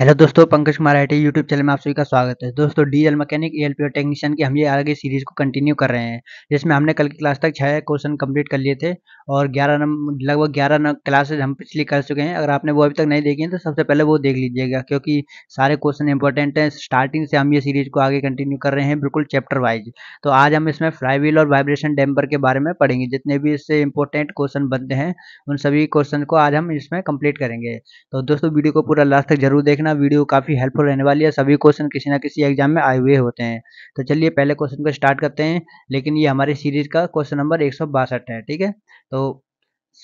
hello दोस्तों Pankaj Kumar I T YouTube channel में आप सभी का स्वागत है दोस्तों डीजल मैकेनिक एल पी और टेक्नीशियन की हम ये आगे सीरीज को कंटिन्यू कर रहे हैं जिसमें हमने कल की क्लास तक छः क्वेश्चन कंप्लीट कर लिए थे और ग्यारह नंबर लगभग ग्यारह क्लासेज हम पिछली कर चुके हैं अगर आपने वो अभी तक नहीं देखी है तो सबसे पहले वो देख लीजिएगा क्योंकि सारे क्वेश्चन इंपॉर्टेंट हैं स्टार्टिंग से हम ये सीरीज को आगे कंटिन्यू कर रहे हैं बिल्कुल चैप्टर वाइज तो आज हम इसमें फ्लाई व्हील और वाइब्रेशन डैम्पर के बारे में पढ़ेंगे जितने भी इससे इंपॉर्टेंट क्वेश्चन बनते हैं उन सभी क्वेश्चन को आज हम इसमें कंप्लीट करेंगे तो दोस्तों वीडियो को पूरा लास्ट तक जरूर देखना करना वीडियो काफ़ी हेल्पफुल रहने वाली है सभी क्वेश्चन किसी ना किसी एग्जाम में आए हुए होते हैं तो चलिए पहले क्वेश्चन को स्टार्ट करते हैं लेकिन ये हमारी सीरीज का क्वेश्चन नंबर एक है ठीक है तो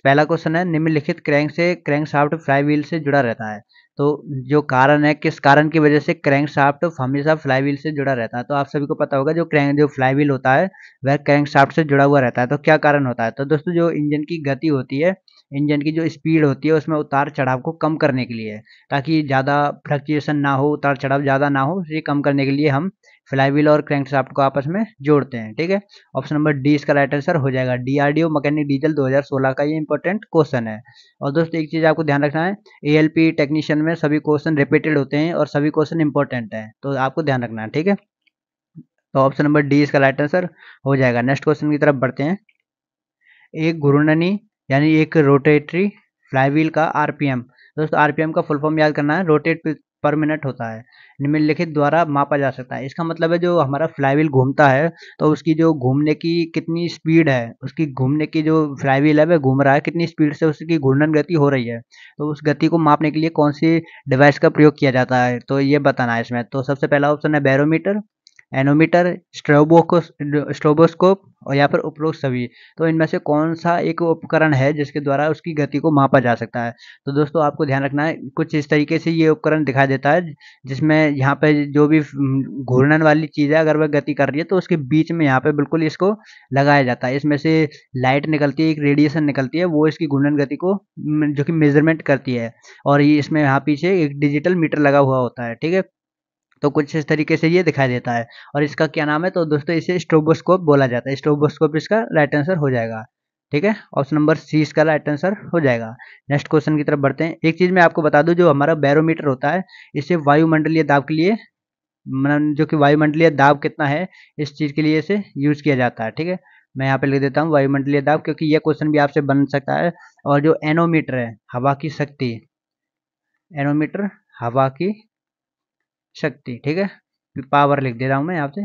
पहला क्वेश्चन है निम्नलिखित क्रैंक से क्रैंक साफ्ट फ्लाई व्हील से जुड़ा रहता है तो जो कारण है किस कारण की वजह से क्रैंक साफ्ट हमेशा फ्लाई व्हील से जुड़ा रहता है तो आप सभी को पता होगा जो क्रैंक जो फ्लाई व्हील होता है वह क्रैंक साफ्ट से जुड़ा हुआ रहता है तो क्या कारण होता है तो दोस्तों जो इंजन की गति होती है इंजन की जो स्पीड होती है उसमें उतार चढ़ाव को कम करने के लिए ताकि ज़्यादा फ्लक्चुएसन ना हो उतार चढ़ाव ज़्यादा ना हो ये कम करने के लिए हम फ्लाईवील और क्रैंकशाफ्ट को आपस में जोड़ते हैं ठीक है ऑप्शन नंबर डी इसका राइट आंसर हो जाएगा डीआरडीओ मैकेनिक डीजल 2016 का ये इंपॉर्टेंट क्वेश्चन है और दोस्तों एक चीज़ आपको ध्यान रखना है एएलपी टेक्नीशियन में सभी क्वेश्चन रिपीटेड होते हैं और सभी क्वेश्चन इंपॉर्टेंट हैं तो आपको ध्यान रखना है ठीक है तो ऑप्शन नंबर डी इसका राइट आंसर हो जाएगा नेक्स्ट क्वेश्चन की तरफ बढ़ते हैं एक घूर्णनी यानी एक रोटेटरी फ्लाईवील का आरपीएम दोस्तों आरपीएम का फुल फॉर्म याद करना है रोटेट पर मिनट होता है निम्नलिखित द्वारा मापा जा सकता है इसका मतलब है जो हमारा फ्लाईवील घूमता है तो उसकी जो घूमने की कितनी स्पीड है उसकी घूमने की जो फ्लाईवील है वह घूम रहा है कितनी स्पीड से उसकी घूर्णन गति हो रही है तो उस गति को मापने के लिए कौन सी डिवाइस का प्रयोग किया जाता है तो ये बताना है इसमें तो सबसे पहला ऑप्शन है बैरोमीटर एनोमीटर स्ट्रोबोस्कोप और यहाँ पर उपरोक्त सभी तो इनमें से कौन सा एक उपकरण है जिसके द्वारा उसकी गति को मापा जा सकता है तो दोस्तों आपको ध्यान रखना है कुछ इस तरीके से ये उपकरण दिखाई देता है जिसमें यहाँ पे जो भी घूर्णन वाली चीज़ है अगर वह गति कर रही है तो उसके बीच में यहाँ पे बिल्कुल इसको लगाया जाता है इसमें से लाइट निकलती है एक रेडिएशन निकलती है वो इसकी घूर्णन गति को जो कि मेजरमेंट करती है और इसमें यहाँ पीछे एक डिजिटल मीटर लगा हुआ होता है ठीक है तो कुछ इस तरीके से ये दिखाई देता है और इसका क्या नाम है तो दोस्तों इसे स्ट्रोबोस्कोप बोला जाता है स्ट्रोबोस्कोप इसका राइट आंसर हो जाएगा ठीक है ऑप्शन नंबर सी इसका राइट आंसर हो जाएगा नेक्स्ट क्वेश्चन की तरफ बढ़ते हैं एक चीज़ मैं आपको बता दूं जो हमारा बैरोमीटर होता है इसे वायुमंडलीय दाब के लिए मतलब जो कि वायुमंडलीय दाब कितना है इस चीज़ के लिए इसे यूज़ किया जाता है ठीक है मैं यहाँ पे लिख देता हूँ वायुमंडलीय दाब क्योंकि यह क्वेश्चन भी आपसे बन सकता है और जो एनोमीटर है हवा की शक्ति एनोमीटर हवा की शक्ति ठीक है पावर लिख दे रहा हूँ मैं यहाँ से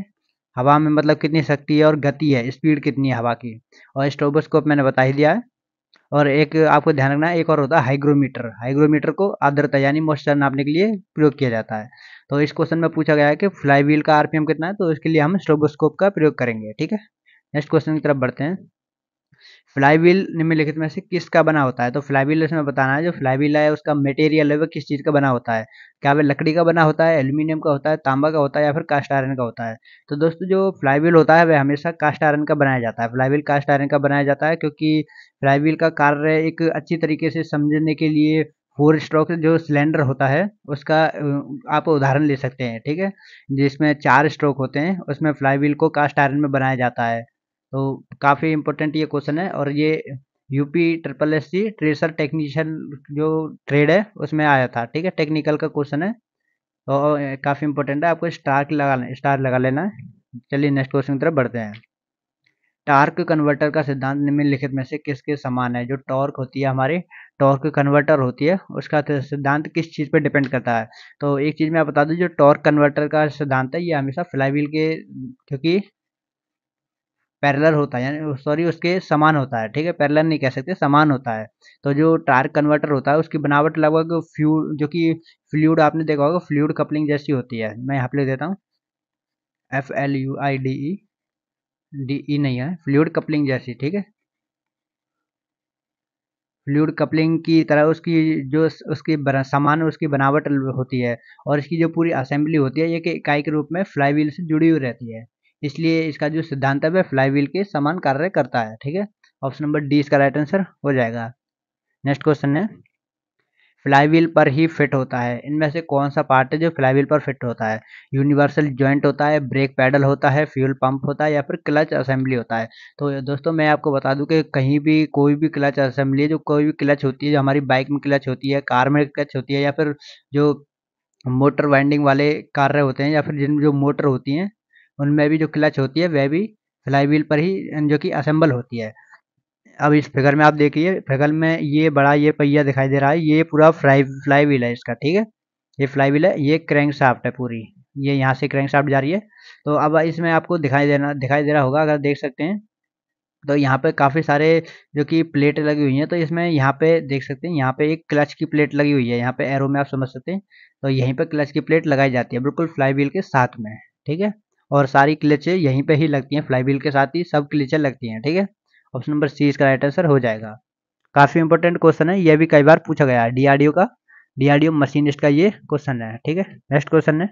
हवा में मतलब कितनी शक्ति है और गति है स्पीड कितनी है हवा की और स्टोबोस्कोप मैंने बता ही दिया है और एक आपको ध्यान रखना है एक और होता है हाइग्रोमीटर हाइग्रोमीटर को आर्द्रता यानी मॉइस्चर नापने के लिए प्रयोग किया जाता है तो इस क्वेश्चन में पूछा गया है कि फ्लाई व्हील का आरपीएम कितना है तो इसके लिए हम स्टोबोस्कोप का प्रयोग करेंगे ठीक है नेक्स्ट क्वेश्चन की तरफ बढ़ते हैं फ्लाईवील निम्नलिखित में से किसका बना होता है तो फ्लाईवील इसमें बताना है जो फ्लाईवील है उसका मटेरियल है वो किस चीज़ का बना होता है क्या वह लकड़ी का बना होता है एल्यूमिनियम का होता है तांबा का होता है या फिर कास्ट आयरन का होता है तो दोस्तों जो फ्लाईवील होता है वह हमेशा कास्ट आयरन का बनाया जाता है फ्लाईवील कास्ट आयरन का बनाया जाता है क्योंकि फ्लाईवील का कार्य एक अच्छी तरीके से समझने के लिए फोर स्ट्रोक जो सिलेंडर होता है उसका आप उदाहरण ले सकते हैं ठीक है जिसमें चार स्ट्रोक होते हैं उसमें फ्लाईवील को कास्ट आयरन में बनाया जाता है तो काफ़ी इंपोर्टेंट ये क्वेश्चन है और ये UP triple S C tracer technician जो ट्रेड है उसमें आया था ठीक है टेक्निकल का क्वेश्चन है तो काफ़ी इंपॉर्टेंट है आपको स्टार्क लगा स्टार लगा लेना है चलिए नेक्स्ट क्वेश्चन की तरफ बढ़ते हैं टार्क कन्वर्टर का सिद्धांत निम्नलिखित में से किसके समान है जो टॉर्क होती है हमारी टॉर्क कन्वर्टर होती है उसका सिद्धांत किस चीज़ पर डिपेंड करता है तो एक चीज़ मैं बता दूं जो टॉर्क कन्वर्टर का सिद्धांत है ये हमेशा फ्लाईवील के क्योंकि पैरेलल होता है यानी सॉरी उसके समान होता है ठीक है पैरेलल नहीं कह सकते समान होता है तो जो टायर कन्वर्टर होता है उसकी बनावट लगभग फ्यू जो कि फ्लूड आपने देखा होगा फ्लूड कपलिंग जैसी होती है मैं यहाँ पे ले देता हूँ F L U I D ई डी ई नहीं है फ्लूड कपलिंग जैसी ठीक है फ्लूड कपलिंग की तरह उसकी जो उसकी सामान उसकी बनावट होती है और इसकी जो पूरी असेंबली होती है ये इकाई के रूप में फ्लाई व्हील से जुड़ी हुई रहती है इसलिए इसका जो सिद्धांत है वह फ्लाईवील के समान कार्य करता है ठीक है ऑप्शन नंबर डी इसका राइट आंसर हो जाएगा नेक्स्ट क्वेश्चन है फ्लाईव्हील पर ही फिट होता है इनमें से कौन सा पार्ट है जो फ्लाईवील पर फिट होता है यूनिवर्सल ज्वाइंट होता है ब्रेक पैडल होता है फ्यूल पंप होता है या फिर क्लच असेंबली होता है तो दोस्तों मैं आपको बता दूं कि कहीं भी कोई भी क्लच असेंबली जो कोई भी क्लच होती है जो हमारी बाइक में क्लच होती है कार में क्लच होती है या फिर जो मोटर वाइंडिंग वाले कार्य होते हैं या फिर जिन जो मोटर होती हैं उनमें भी जो क्लच होती है वह भी फ्लाई व्हील पर ही जो कि असेंबल होती है अब इस फिगर में आप देखिए फिगर में ये बड़ा ये पहिया दिखाई दे रहा है ये पूरा फ्लाई फ्लाई व्हील है इसका ठीक है ये फ्लाई व्हील है ये क्रैंक साफ्ट है पूरी ये यहाँ से क्रैंक साफ्ट जा रही है तो अब इसमें आपको दिखाई देना दिखाई दे रहा होगा अगर देख सकते हैं तो यहाँ पे काफ़ी सारे जो कि प्लेट लगी हुई हैं तो इसमें यहाँ पे देख सकते हैं यहाँ पे एक क्लच की प्लेट लगी हुई है यहाँ पे एरो में आप समझ सकते हैं तो यहीं पे क्लच की प्लेट लगाई जाती है बिल्कुल फ्लाई व्हील के साथ में ठीक है और सारी क्लिचे यहीं पे ही लगती हैं फ्लाई व्हील के साथ ही सब क्लचें लगती हैं ठीक है ऑप्शन नंबर सी इसका राइट आंसर हो जाएगा काफ़ी इंपॉर्टेंट क्वेश्चन है यह भी कई बार पूछा गया है डीआरडीओ का डीआरडीओ मशीनिस्ट का ये क्वेश्चन है ठीक है नेक्स्ट क्वेश्चन है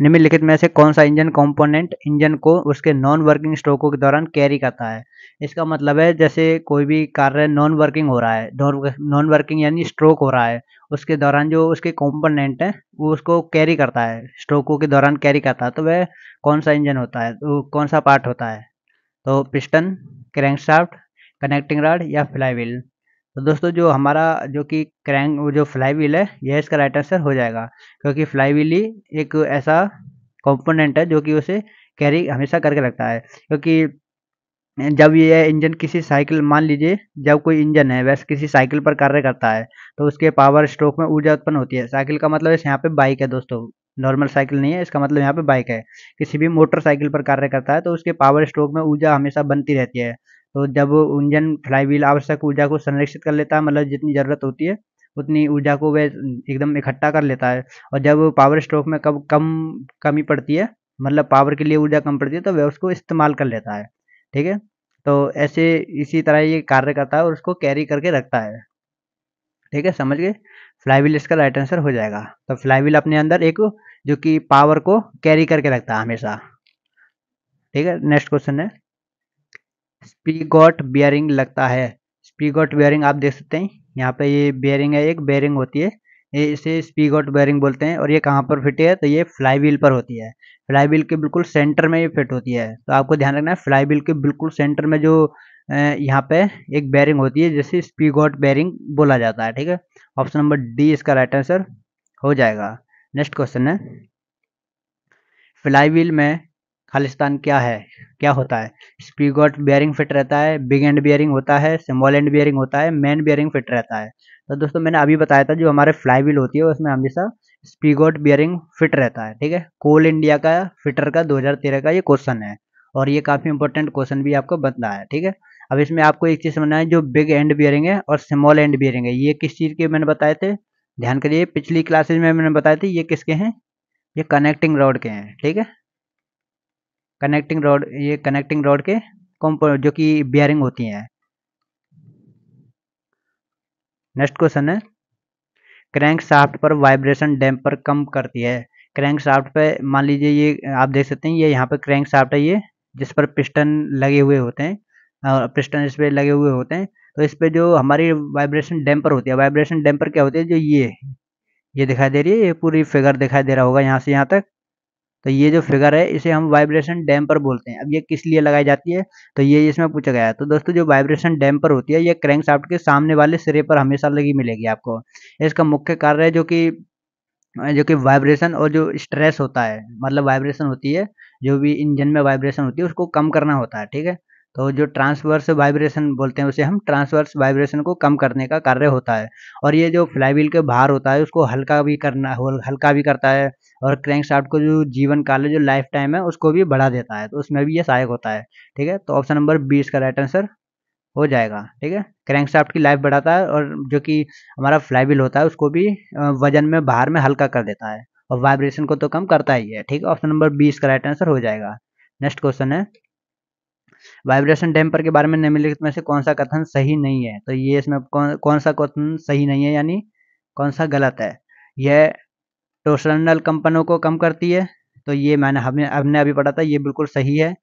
निम्नलिखित में से कौन सा इंजन कंपोनेंट इंजन को उसके नॉन वर्किंग स्ट्रोकों के दौरान कैरी करता है इसका मतलब है जैसे कोई भी कार्य नॉन वर्किंग हो रहा है नॉन वर्किंग यानी स्ट्रोक हो रहा है उसके दौरान जो उसके कंपोनेंट हैं वो उसको कैरी करता है स्ट्रोकों के दौरान कैरी करता है तो वह कौन सा इंजन होता है तो कौन सा पार्ट होता है तो पिस्टन क्रैंकशाफ्ट कनेक्टिंग रॉड या फ्लाईव्हील तो दोस्तों जो हमारा जो कि क्रैंक जो फ्लाई व्हील है यह इसका राइट आंसर हो जाएगा क्योंकि फ्लाई व्हील ही एक ऐसा कंपोनेंट है जो कि उसे कैरी हमेशा करके रखता है क्योंकि जब यह इंजन किसी साइकिल मान लीजिए जब कोई इंजन है वैसे किसी साइकिल पर कार्य करता है तो उसके पावर स्ट्रोक में ऊर्जा उत्पन्न होती है साइकिल का मतलब यहाँ पे बाइक है दोस्तों नॉर्मल साइकिल नहीं है इसका मतलब यहाँ पे बाइक है किसी भी मोटरसाइकिल पर कार्य करता है तो उसके पावर स्ट्रोक में ऊर्जा हमेशा बनती रहती है तो जब इंजन फ्लाईवील आवश्यक ऊर्जा को संरक्षित कर लेता है मतलब जितनी ज़रूरत होती है उतनी ऊर्जा को वह एकदम इकट्ठा कर लेता है और जब पावर स्ट्रोक में कब कम कमी पड़ती है मतलब पावर के लिए ऊर्जा कम पड़ती है तो वह उसको इस्तेमाल कर लेता है ठीक है तो ऐसे इसी तरह ये कार्य करता है और उसको कैरी करके रखता है ठीक है समझ गए फ्लाईवील इसका राइट आंसर हो जाएगा तो फ्लाईवील अपने अंदर एक जो कि पावर को कैरी करके रखता है हमेशा ठीक है नेक्स्ट क्वेश्चन है स्पीगॉट बियरिंग लगता है स्पीगॉट बियरिंग आप देख सकते हैं यहाँ पे ये बियरिंग है एक बियरिंग होती है ये इसे स्पीगॉट बियरिंग बोलते हैं और ये कहाँ पर फिट है तो ये फ्लाई व्हील पर होती है फ्लाई व्हील के बिल्कुल सेंटर में ये फिट होती है तो आपको ध्यान रखना है फ्लाई व्हील के बिल्कुल सेंटर में जो यहाँ पे एक बैरिंग होती है जिसे स्पीगॉट बैरिंग बोला जाता है ठीक है ऑप्शन नंबर डी इसका राइट आंसर हो जाएगा नेक्स्ट क्वेश्चन है फ्लाई व्हील में खालिस्तान क्या है क्या होता है स्पीगोट बियरिंग फिट रहता है बिग एंड बियरिंग होता है स्मॉल एंड बियरिंग होता है मैन बियरिंग फिट रहता है तो दोस्तों मैंने अभी बताया था जो हमारे फ्लाई व्हील होती है उसमें हमेशा स्पीगोट बियरिंग फिट रहता है ठीक है कोल इंडिया का फिटर का 2013 का ये क्वेश्चन है और ये काफ़ी इंपॉर्टेंट क्वेश्चन भी आपको बनना है ठीक है अब इसमें आपको एक चीज़ समझना है जो बिग एंड बियरिंग है और स्मॉल एंड बियरिंग है ये किस चीज़ के मैंने बताए थे ध्यान करिए पिछली क्लासेज में मैंने बताए थे ये किसके हैं ये कनेक्टिंग रोड के हैं ठीक है कनेक्टिंग रोड ये कनेक्टिंग रोड के कॉम्पो जो कि बियरिंग होती हैं नेक्स्ट क्वेश्चन है क्रैंक शाफ्ट पर वाइब्रेशन डैम्पर कम करती है क्रैंक शाफ्ट पे मान लीजिए ये आप देख सकते हैं ये यहाँ पर क्रैंक शाफ्ट है ये जिस पर पिस्टन लगे हुए होते हैं और पिस्टन इस पर लगे हुए होते हैं तो इस पर जो हमारी वाइब्रेशन डैम्पर होती है वाइब्रेशन डैम्पर क्या होती है जो ये ये दिखाई दे रही है ये पूरी फिगर दिखाई दे रहा होगा यहाँ से यहाँ तक तो ये जो फिगर है इसे हम वाइब्रेशन डैम्पर बोलते हैं अब ये किस लिए लगाई जाती है तो ये इसमें पूछा गया है तो दोस्तों जो वाइब्रेशन डैम्पर होती है ये क्रैंक साफ्ट के सामने वाले सिरे पर हमेशा लगी मिलेगी आपको इसका मुख्य कार्य है जो कि जो कि वाइब्रेशन और जो स्ट्रेस होता है मतलब वाइब्रेशन होती है जो भी इंजन में वाइब्रेशन होती है उसको कम करना होता है ठीक है तो जो ट्रांसवर्स वाइब्रेशन बोलते हैं उसे हम ट्रांसवर्स वाइब्रेशन को कम करने का कार्य होता है और ये जो फ्लाईव्हील के बाहर होता है उसको हल्का भी करना हल्का भी करता है और क्रैंक शाफ्ट को जो जीवन काल है जो लाइफ टाइम है उसको भी बढ़ा देता है तो उसमें भी ये सहायक होता है ठीक है तो ऑप्शन नंबर बी इसका राइट आंसर हो जाएगा ठीक है क्रैंक शाफ्ट की लाइफ बढ़ाता है और जो कि हमारा फ्लाईव्हील होता है उसको भी वजन में बाहर में हल्का कर देता है और वाइब्रेशन को तो कम करता ही है ठीक है ऑप्शन नंबर बी इसका राइट आंसर हो जाएगा नेक्स्ट क्वेश्चन है वाइब्रेशन डैम्पर के बारे में निम्नलिखित में से कौन सा कथन सही नहीं है तो ये इसमें कौन कौन सा कथन सही नहीं है यानी कौन सा गलत है यह टोसरनल कंपनों को कम करती है तो ये मैंने हमने हमने अभी पढ़ा था ये बिल्कुल सही है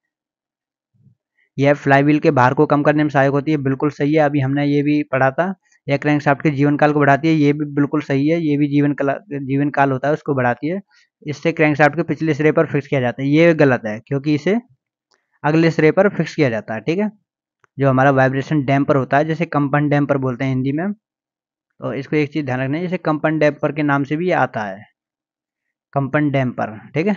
यह फ्लाईव्हील के भार को कम करने में सहायक होती है बिल्कुल सही है अभी हमने ये भी पढ़ा था यह क्रैंक शाफ्ट के जीवन काल को बढ़ाती है ये भी बिल्कुल सही है ये भी जीवन काल जीवन काल होता है उसको बढ़ाती है इससे क्रैंक शाफ्ट के पिछले सिरे पर फिक्स किया जाता है ये गलत है क्योंकि इसे अगले सिरे पर फिक्स किया जाता है ठीक है जो हमारा वाइब्रेशन डैम्पर होता है जैसे कंपन डैम्पर बोलते हैं हिंदी में तो इसको एक चीज़ ध्यान रखना है जैसे कंपन डैम्पर के नाम से भी आता है कंपन डैम्पर ठीक है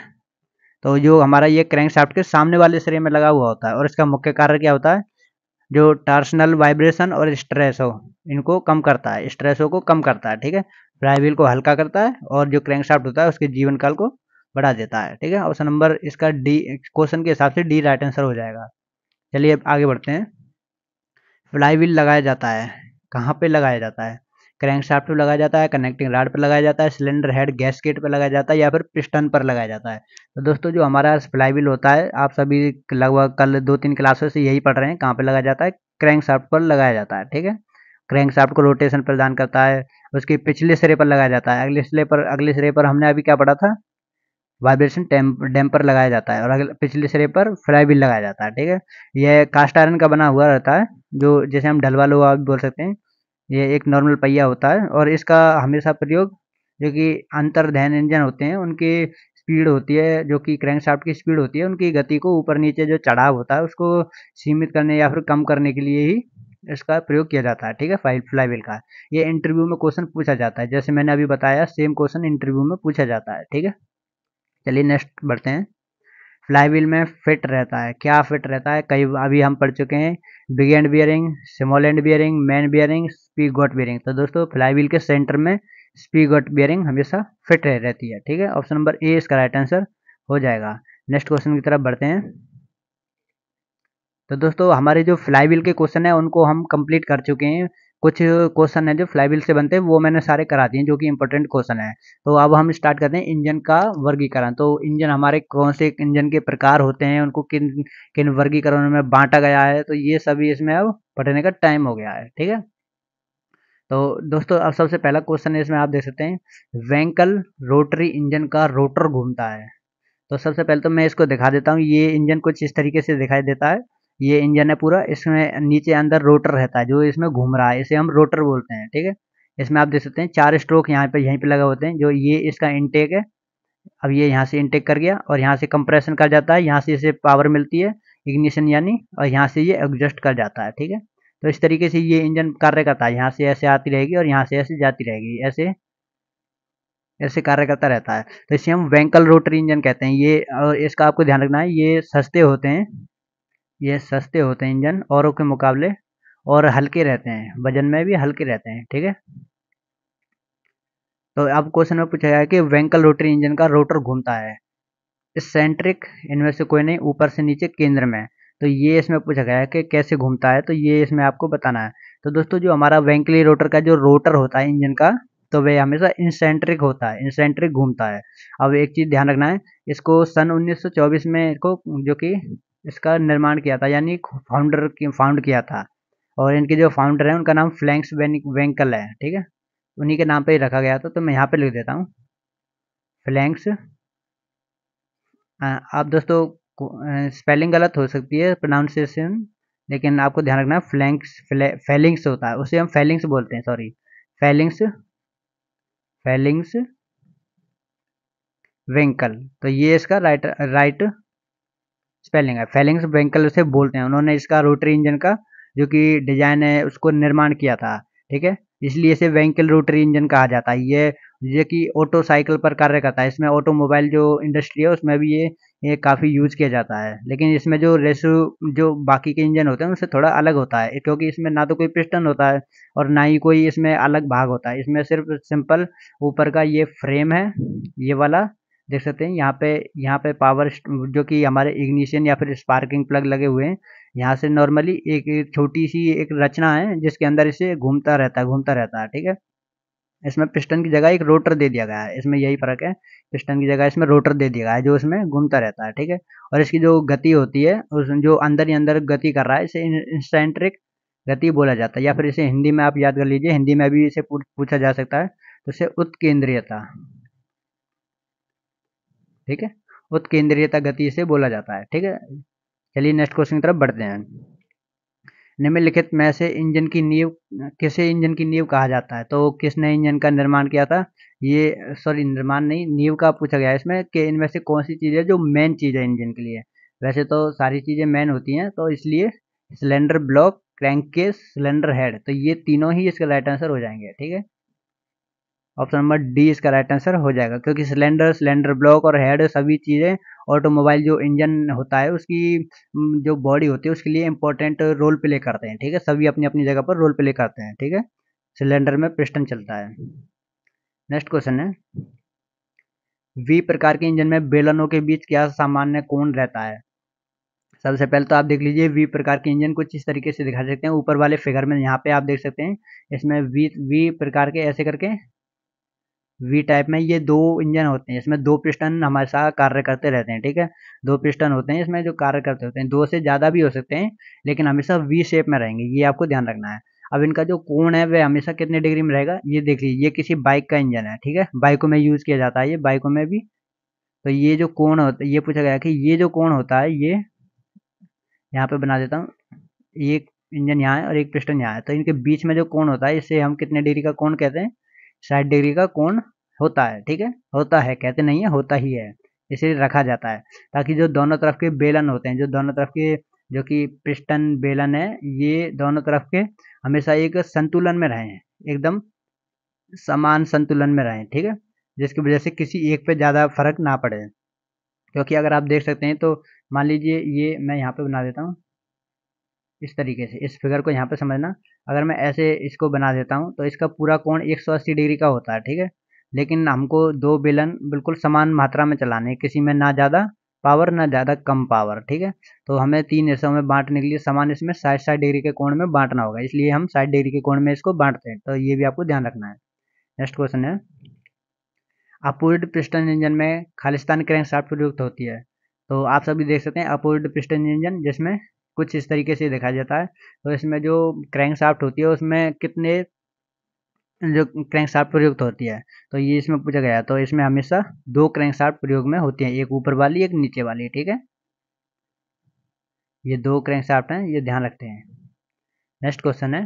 तो जो हमारा ये क्रैंक शाफ्ट के सामने वाले सिरे में लगा हुआ होता है और इसका मुख्य कारण क्या होता है जो टार्सनल वाइब्रेशन और स्ट्रेसो इनको कम करता है स्ट्रेसो को कम करता है ठीक है फ्लाईव्हील को हल्का करता है और जो क्रैंक शाफ्ट होता है उसके जीवन काल को बढ़ा देता है ठीक है ऑप्शन नंबर इसका डी क्वेश्चन के हिसाब से डी राइट आंसर हो जाएगा चलिए आगे बढ़ते हैं फ्लाई व्हील लगाया जाता है कहाँ पे लगाया जाता है क्रैंक शाफ्ट पर लगाया जाता है कनेक्टिंग राड पर लगाया जाता है सिलेंडर हेड गैसकेट पर लगाया जाता है या फिर पिस्टन पर लगाया जाता है तो दोस्तों जो हमारा फ्लाई व्हील होता है आप सभी लगभग कल दो तीन क्लासों से यही पढ़ रहे हैं कहाँ पर लगाया जाता है क्रैंक शाफ्ट पर लगाया जाता है ठीक है क्रैंक शाफ्ट को रोटेशन प्रदान करता है उसके पिछले सिरे पर लगाया जाता है अगले सिरे पर अगले सिरे पर हमने अभी क्या पढ़ा था वाइब्रेशन डैम्पर लगाया जाता है और अगले पिछले सिरे पर फ्लाई व्हील लगाया जाता है ठीक है यह कास्ट आयरन का बना हुआ रहता है जो जैसे हम ढलवा आप बोल सकते हैं ये एक नॉर्मल पहिया होता है और इसका हमेशा प्रयोग जो कि अंतर ध्यान इंजन होते हैं उनकी स्पीड होती है जो कि क्रैंकशाफ्ट की स्पीड होती है उनकी गति को ऊपर नीचे जो चढ़ाव होता है उसको सीमित करने या फिर कम करने के लिए ही इसका प्रयोग किया जाता है ठीक है फाइल फ्लाईविल का ये इंटरव्यू में क्वेश्चन पूछा जाता है जैसे मैंने अभी बताया सेम क्वेश्चन इंटरव्यू में पूछा जाता है ठीक है चलिए नेक्स्ट बढ़ते हैं फ्लाई व्हील में फिट रहता है क्या फिट रहता है कई अभी हम पढ़ चुके हैं big end bearing small end bearing main bearing spigot bearing तो दोस्तों फ्लाई व्हील के सेंटर में स्पी गोट बियरिंग हमेशा फिट रह रहती है ठीक है ऑप्शन नंबर ए इसका राइट आंसर हो जाएगा नेक्स्ट क्वेश्चन की तरफ बढ़ते हैं तो दोस्तों हमारे जो फ्लाई व्हील के क्वेश्चन है उनको हम कंप्लीट कर चुके हैं कुछ क्वेश्चन है जो फ्लाईविल से बनते हैं वो मैंने सारे करा दिए जो कि इंपॉर्टेंट क्वेश्चन है तो अब हम स्टार्ट करते हैं इंजन का वर्गीकरण तो इंजन हमारे कौन से इंजन के प्रकार होते हैं उनको किन किन वर्गीकरण में बांटा गया है तो ये सभी इसमें अब पढ़ने का टाइम हो गया है ठीक है तो दोस्तों अब सबसे पहला क्वेश्चन है इसमें आप देख सकते हैं वैंकल रोटरी इंजन का रोटर घूमता है तो सबसे पहले तो मैं इसको दिखा देता हूँ ये इंजन कुछ इस तरीके से दिखाई देता है ये इंजन है पूरा इसमें नीचे अंदर रोटर रहता है जो इसमें घूम रहा है इसे हम रोटर बोलते हैं ठीक है इसमें आप देख सकते हैं चार स्ट्रोक यहाँ पे यहीं पे लगा होते हैं जो ये इसका इनटेक है अब ये यहाँ से इनटेक कर गया और यहाँ से कंप्रेशन कर जाता है यहाँ से इसे पावर मिलती है इग्निशन यानी और यहाँ से ये एडजस्ट कर जाता है ठीक है तो इस तरीके से ये इंजन कार्य करता है यहाँ से ऐसे आती रहेगी और यहाँ से ऐसे जाती रहेगी ऐसे ऐसे कार्य करता रहता है तो इसे हम वेंकल रोटरी इंजन कहते हैं ये और इसका आपको ध्यान रखना है ये सस्ते होते हैं ये सस्ते होते हैं इंजन औरों के मुकाबले और हल्के रहते हैं वजन में भी हल्के रहते हैं ठीक है तो अब क्वेश्चन में पूछा गया कि वेंकल रोटरी इंजन का रोटर घूमता है सेंट्रिक इनमें से कोई नहीं ऊपर से नीचे केंद्र में तो ये इसमें पूछा गया है कि कैसे घूमता है तो ये इसमें आपको बताना है तो दोस्तों जो हमारा वेंकली रोटर का जो रोटर होता है इंजन का तो वह हमेशा इंसेंट्रिक होता है इंसेंट्रिक घूमता है अब एक चीज़ ध्यान रखना है इसको सन 1924 में इसको जो कि इसका निर्माण किया था यानी फाउंडर फाउंड किया था और इनके जो फाउंडर हैं उनका नाम फ्लैंक्स वेंकल है ठीक है उन्हीं के नाम पे रखा गया था तो मैं यहाँ पे लिख देता हूँ फ्लैंक्स आप दोस्तों स्पेलिंग गलत हो सकती है प्रोनाउंसिएशन लेकिन आपको ध्यान रखना है फ्लैंक्स फेलिंग्स होता है उसे हम फेलिंग्स बोलते हैं सॉरी फेलिंग्स फेलिंग्स वेंकल तो ये इसका राइट राइट स्पेलिंग है फेलिंग्स बैंकल उसे बोलते हैं उन्होंने इसका रोटरी इंजन का जो कि डिजाइन है उसको निर्माण किया था ठीक है इसलिए इसे वेंकल रोटरी इंजन कहा जाता है ये जो कि ऑटो साइकिल पर कार्य करता है इसमें ऑटोमोबाइल जो इंडस्ट्री है उसमें भी ये ये काफ़ी यूज किया जाता है लेकिन इसमें जो रेसो जो बाकी के इंजन होते हैं उससे थोड़ा अलग होता है क्योंकि इसमें ना तो कोई पिस्टन होता है और ना ही कोई इसमें अलग भाग होता है इसमें सिर्फ सिंपल ऊपर का ये फ्रेम है ये वाला देख सकते हैं यहाँ पे यहाँ पे पावर जो कि हमारे इग्निशन या फिर स्पार्किंग प्लग लगे हुए हैं यहाँ से नॉर्मली एक, एक छोटी सी एक रचना है जिसके अंदर इसे घूमता रहता है घूमता रहता है ठीक है इसमें पिस्टन की जगह एक रोटर दे दिया गया है इसमें यही फर्क है पिस्टन की जगह इसमें रोटर दे दिया गया है जो इसमें घूमता रहता है ठीक है और इसकी जो गति होती है उस जो अंदर ही अंदर गति कर रहा है इसे इंस्टेंट्रिक गति बोला जाता है या फिर इसे हिंदी में आप याद कर लीजिए हिंदी में भी इसे पूछा जा सकता है तो इसे उत्केंद्रीयता ठीक है उत्केंद्रीयता गति से बोला जाता है ठीक है चलिए नेक्स्ट क्वेश्चन की तरफ बढ़ते हैं निम्नलिखित में से इंजन की नींव किसे इंजन की नींव कहा जाता है तो किसने इंजन का निर्माण किया था ये सॉरी निर्माण नहीं नींव का पूछा गया है इसमें कि इनमें से कौन सी चीज़ है जो मेन चीज़ है इंजन के लिए वैसे तो सारी चीज़ें मेन होती हैं तो इसलिए cylinder block crank case cylinder head तो ये तीनों ही इसका राइट आंसर हो जाएंगे ठीक है ऑप्शन नंबर डी इसका राइट आंसर हो जाएगा क्योंकि सिलेंडर सिलेंडर ब्लॉक और हेड सभी चीज़ें ऑटोमोबाइल जो इंजन होता है उसकी जो बॉडी होती है उसके लिए इंपॉर्टेंट रोल प्ले करते हैं ठीक है सभी अपनी अपनी जगह पर रोल प्ले करते हैं ठीक है सिलेंडर में पिस्टन चलता है नेक्स्ट क्वेश्चन है वी प्रकार के इंजन में बेलनों के बीच क्या सामान्य कोण रहता है सबसे पहले तो आप देख लीजिए वी प्रकार के इंजन कुछ इस तरीके से दिखा सकते हैं ऊपर वाले फिगर में यहाँ पे आप देख सकते हैं इसमें वी वी प्रकार के ऐसे करके वी टाइप में ये दो इंजन होते हैं इसमें दो पिस्टन साथ कार्य करते रहते हैं ठीक है दो पिस्टन होते हैं इसमें जो कार्य करते होते हैं दो से ज़्यादा भी हो सकते हैं लेकिन हमेशा वी शेप में रहेंगे ये आपको ध्यान रखना है अब इनका जो कोण है वह हमेशा कितने डिग्री में रहेगा ये देख लीजिए ये किसी बाइक का इंजन है ठीक है बाइकों में यूज़ किया जाता है ये बाइकों में भी तो ये जो कोण होता है ये पूछा गया कि ये जो कोण होता है ये यहाँ पे बना देता हूँ एक इंजन यहाँ है और एक पिस्टन यहाँ है तो इनके बीच में जो कोण होता है इसे हम कितने डिग्री का कोण कहते हैं साठ डिग्री का कोण होता है ठीक है होता है कहते नहीं है होता ही है इसलिए रखा जाता है ताकि जो दोनों तरफ के बेलन होते हैं जो दोनों तरफ के जो कि पिस्टन बेलन है ये दोनों तरफ के हमेशा एक संतुलन में रहें एकदम समान संतुलन में रहें ठीक है जिसकी वजह से किसी एक पे ज़्यादा फर्क ना पड़े क्योंकि अगर आप देख सकते हैं तो मान लीजिए ये मैं यहाँ पे बना देता हूँ इस तरीके से इस फिगर को यहाँ पे समझना अगर मैं ऐसे इसको बना देता हूँ तो इसका पूरा कोण 180 डिग्री का होता है ठीक है लेकिन हमको दो बेलन बिल्कुल समान मात्रा में चलाने हैं किसी में ना ज़्यादा पावर ना ज़्यादा कम पावर ठीक है तो हमें तीन हिस्सों में बांटने के लिए समान इसमें साइड साइड डिग्री के कोण में बांटना होगा इसलिए हम साठ डिग्री के कोण में इसको बांटते हैं तो ये भी आपको ध्यान रखना है नेक्स्ट क्वेश्चन है अपूर्ड पिस्टन इंजन में खालिस्तान क्रैंक साफ प्रयुक्त होती है तो आप सभी देख सकते हैं अपूर्ड पिस्टन इंजन जिसमें कुछ इस तरीके से दिखाया जाता है तो इसमें जो क्रैंक साफ्ट होती है उसमें कितने जो क्रैंक साफ्ट प्रयुक्त होती है तो ये इसमें पूछा गया तो इसमें हमेशा दो क्रैंक साफ्ट प्रयोग में होती है एक ऊपर वाली एक नीचे वाली ठीक है ये दो क्रैंक शाफ्ट हैं ये ध्यान रखते हैं नेक्स्ट क्वेश्चन है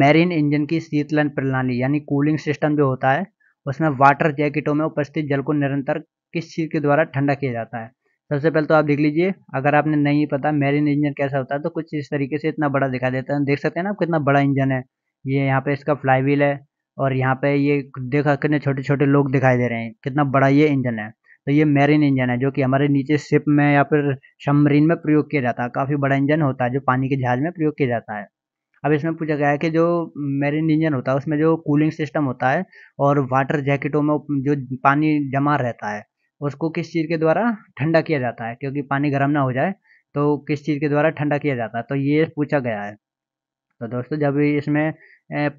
मैरीन इंजन की शीतलन प्रणाली यानी कूलिंग सिस्टम जो होता है उसमें वाटर जैकेटों में उपस्थित जल को निरंतर किस चीज़ के द्वारा ठंडा किया जाता है सबसे पहले तो आप देख लीजिए अगर आपने नहीं पता मैरीन इंजन कैसा होता है तो कुछ इस तरीके से इतना बड़ा दिखा देता है देख सकते हैं ना आप कितना बड़ा इंजन है ये यहाँ पे इसका फ्लाई व्हील है और यहाँ पे ये देखा कितने छोटे छोटे लोग दिखाई दे रहे हैं कितना बड़ा ये इंजन है तो ये मैरिन इंजन है जो कि हमारे नीचे शिप में या फिर सबमरीन में प्रयोग किया जाता है काफ़ी बड़ा इंजन होता है जो पानी के जहाज में प्रयोग किया जाता है अब इसमें पूछा गया है कि जो मैरिन इंजन होता है उसमें जो कूलिंग सिस्टम होता है और वाटर जैकेटों में जो पानी जमा रहता है उसको किस चीज़ के द्वारा ठंडा किया जाता है क्योंकि पानी गर्म ना हो जाए तो किस चीज़ के द्वारा ठंडा किया जाता है तो ये पूछा गया है तो दोस्तों जब इसमें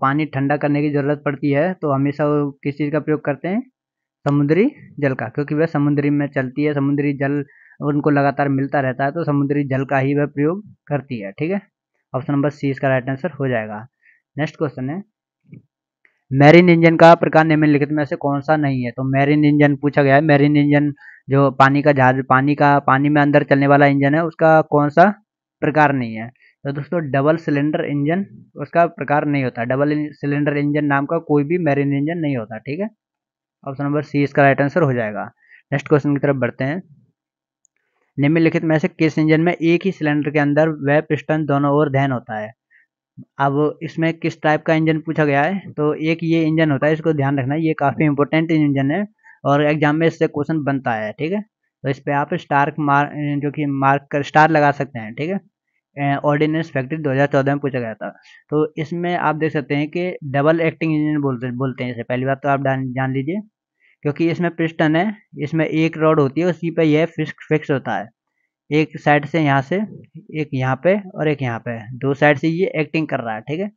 पानी ठंडा करने की ज़रूरत पड़ती है तो हमेशा वो किस चीज़ का प्रयोग करते हैं समुद्री जल का क्योंकि वह समुद्री में चलती है समुद्री जल उनको लगातार मिलता रहता है तो समुद्री जल का ही वह प्रयोग करती है ठीक है ऑप्शन नंबर सी इसका राइट आंसर हो जाएगा नेक्स्ट क्वेश्चन है मैरिन इंजन का प्रकार निम्नलिखित में से कौन सा नहीं है तो मैरिन इंजन पूछा गया है मैरिन इंजन जो पानी का जहाज पानी का पानी में अंदर चलने वाला इंजन है उसका कौन सा प्रकार नहीं है तो दोस्तों डबल सिलेंडर इंजन उसका प्रकार नहीं होता डबल सिलेंडर इंजन नाम का कोई भी मैरिन इंजन नहीं होता ठीक है ऑप्शन नंबर सी इसका राइट आंसर हो जाएगा नेक्स्ट क्वेश्चन की तरफ बढ़ते हैं निम्नलिखित में से किस इंजन में एक ही सिलेंडर के अंदर वह पिस्टन दोनों ओर दहन होता है अब इसमें किस टाइप का इंजन पूछा गया है तो एक ये इंजन होता है इसको ध्यान रखना ये काफ़ी इंपॉर्टेंट इंजन है और एग्जाम में इससे क्वेश्चन बनता है ठीक है तो इस पर आप स्टार्क मार्क जो कि मार्क कर स्टार लगा सकते हैं ठीक है ऑर्डिनेंस फैक्ट्री 2014 में पूछा गया था तो इसमें आप देख सकते हैं कि डबल एक्टिंग इंजन बोलते बोलते हैं इसे पहली बात तो आप जान लीजिए क्योंकि इसमें पिस्टन है इसमें एक रॉड होती है उसी पर यह फिक्स होता है एक साइड से यहाँ से एक यहाँ पे और एक यहाँ पे दो साइड से ये एक्टिंग कर रहा है ठीक है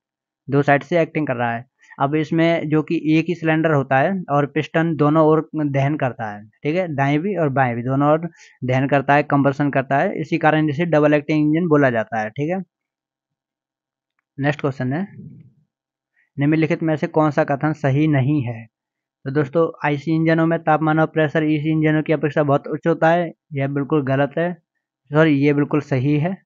दो साइड से एक्टिंग कर रहा है अब इसमें जो कि एक ही सिलेंडर होता है और पिस्टन दोनों ओर दहन करता है ठीक है दाएं भी और बाएं भी दोनों ओर दहन करता है कंबर्सन करता है इसी कारण इसे डबल एक्टिंग इंजन बोला जाता है ठीक है नेक्स्ट क्वेश्चन है निम्नलिखित में से कौन सा कथन सही नहीं है तो दोस्तों आईसी इंजनों में तापमान और प्रेशर ईसी e इंजनों की अपेक्षा बहुत उच्च होता है यह बिल्कुल गलत है सॉरी ये बिल्कुल सही है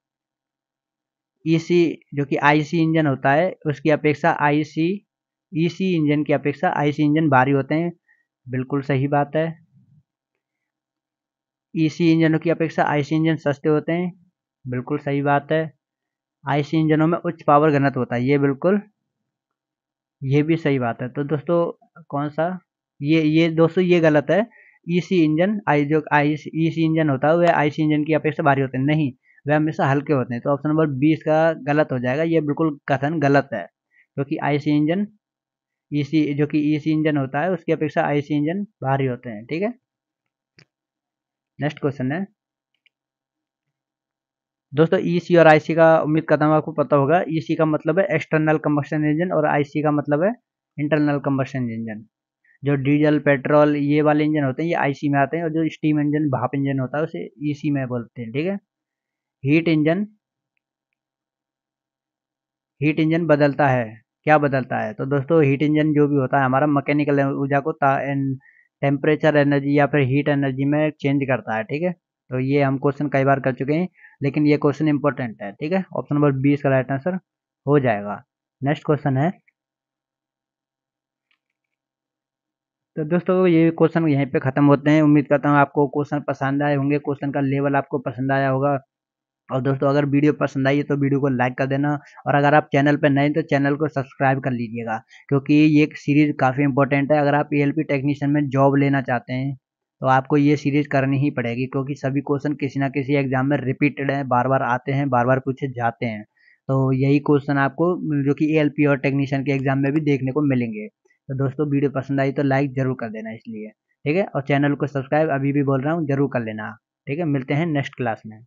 ईसी e जो कि आईसी इंजन होता है उसकी अपेक्षा आईसी ईसी e इंजन की अपेक्षा आईसी इंजन भारी होते हैं बिल्कुल सही बात है ईसी e इंजनों की अपेक्षा आईसी इंजन सस्ते होते हैं बिल्कुल सही बात है आईसी इंजनों में उच्च पावर घनत्व होता है ये बिल्कुल ये भी सही बात है तो दोस्तों कौन सा ये ये दोस्तों ये गलत है ईसी इंजन आई जो आई ईसी इंजन होता है वह आईसी इंजन की अपेक्षा भारी होते हैं नहीं वह हमेशा हल्के होते हैं तो ऑप्शन नंबर बीस का गलत हो जाएगा ये बिल्कुल कथन गलत है क्योंकि आईसी इंजन ईसी e जो कि ईसी e इंजन होता है उसकी अपेक्षा आईसी इंजन भारी होते हैं ठीक है नेक्स्ट क्वेश्चन है दोस्तों ईसी e और आईसी का उम्मीद करता आपको पता होगा ईसी का मतलब है एक्सटर्नल कम्बशन इंजन और आईसी का मतलब है इंटरनल कम्बशन इंजन जो डीजल पेट्रोल ये वाले इंजन होते हैं ये आईसी में आते हैं और जो स्टीम इंजन भाप इंजन होता है उसे ईसी में बोलते हैं ठीक है हीट इंजन हीट इंजन बदलता है क्या बदलता है तो दोस्तों हीट इंजन जो भी होता है हमारा मैकेनिकल ऊर्जा को टेम्परेचर एनर्जी या फिर हीट एनर्जी में चेंज करता है ठीक है तो ये हम क्वेश्चन कई बार कर चुके हैं लेकिन ये क्वेश्चन इंपॉर्टेंट है ठीक है ऑप्शन नंबर बीस का राइट आंसर हो जाएगा नेक्स्ट क्वेश्चन है तो दोस्तों ये क्वेश्चन यहीं पे ख़त्म होते हैं उम्मीद करता हूँ आपको क्वेश्चन पसंद आए होंगे क्वेश्चन का लेवल आपको पसंद आया होगा और दोस्तों अगर वीडियो पसंद आई है तो वीडियो को लाइक कर देना और अगर आप चैनल पर नए हैं तो चैनल को सब्सक्राइब कर लीजिएगा क्योंकि ये सीरीज़ काफ़ी इंपॉर्टेंट है अगर आप ई टेक्नीशियन में जॉब लेना चाहते हैं तो आपको ये सीरीज़ करनी ही पड़ेगी क्योंकि सभी क्वेश्चन किसी ना किसी एग्जाम में रिपीटेड हैं बार बार आते हैं बार बार पूछे जाते हैं तो यही क्वेश्चन आपको जो कि ए और टेक्नीशियन के एग्जाम में भी देखने को मिलेंगे तो दोस्तों वीडियो पसंद आई तो लाइक ज़रूर कर देना इसलिए ठीक है और चैनल को सब्सक्राइब अभी भी बोल रहा हूँ ज़रूर कर लेना ठीक है मिलते हैं नेक्स्ट क्लास में